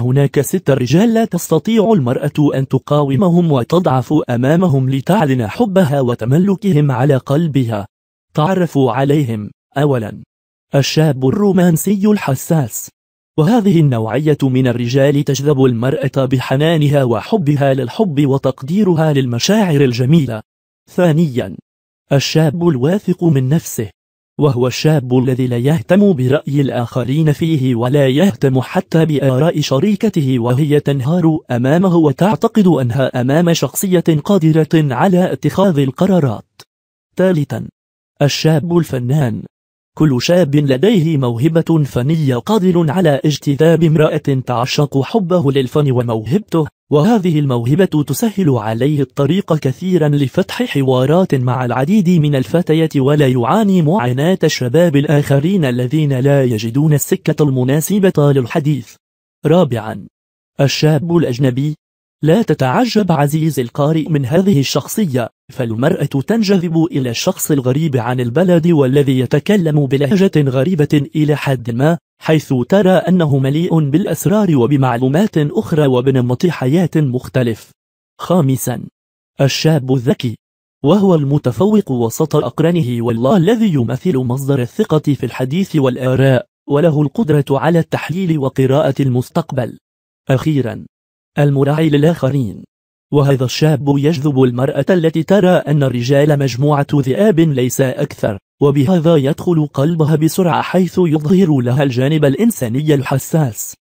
هناك ست رجال لا تستطيع المرأة أن تقاومهم وتضعف أمامهم لتعلن حبها وتملكهم على قلبها تعرفوا عليهم أولا الشاب الرومانسي الحساس وهذه النوعية من الرجال تجذب المرأة بحنانها وحبها للحب وتقديرها للمشاعر الجميلة ثانيا الشاب الواثق من نفسه وهو الشاب الذي لا يهتم برأي الآخرين فيه ولا يهتم حتى بآراء شريكته وهي تنهار أمامه وتعتقد أنها أمام شخصية قادرة على اتخاذ القرارات ثالثا الشاب الفنان كل شاب لديه موهبة فنية قادر على اجتذاب امرأة تعشق حبه للفن وموهبته وهذه الموهبة تسهل عليه الطريق كثيرا لفتح حوارات مع العديد من الفتيات ولا يعاني معاناة الشباب الآخرين الذين لا يجدون السكة المناسبة للحديث رابعا الشاب الأجنبي لا تتعجب عزيز القارئ من هذه الشخصية فالمرأة تنجذب إلى الشخص الغريب عن البلد والذي يتكلم بلهجة غريبة إلى حد ما حيث ترى أنه مليء بالأسرار وبمعلومات أخرى وبنمط حياة مختلف خامسا الشاب الذكي وهو المتفوق وسط أقرانه والله الذي يمثل مصدر الثقة في الحديث والآراء وله القدرة على التحليل وقراءة المستقبل أخيرا المراعي للآخرين وهذا الشاب يجذب المرأة التي ترى أن الرجال مجموعة ذئاب ليس أكثر وبهذا يدخل قلبها بسرعة حيث يظهر لها الجانب الإنساني الحساس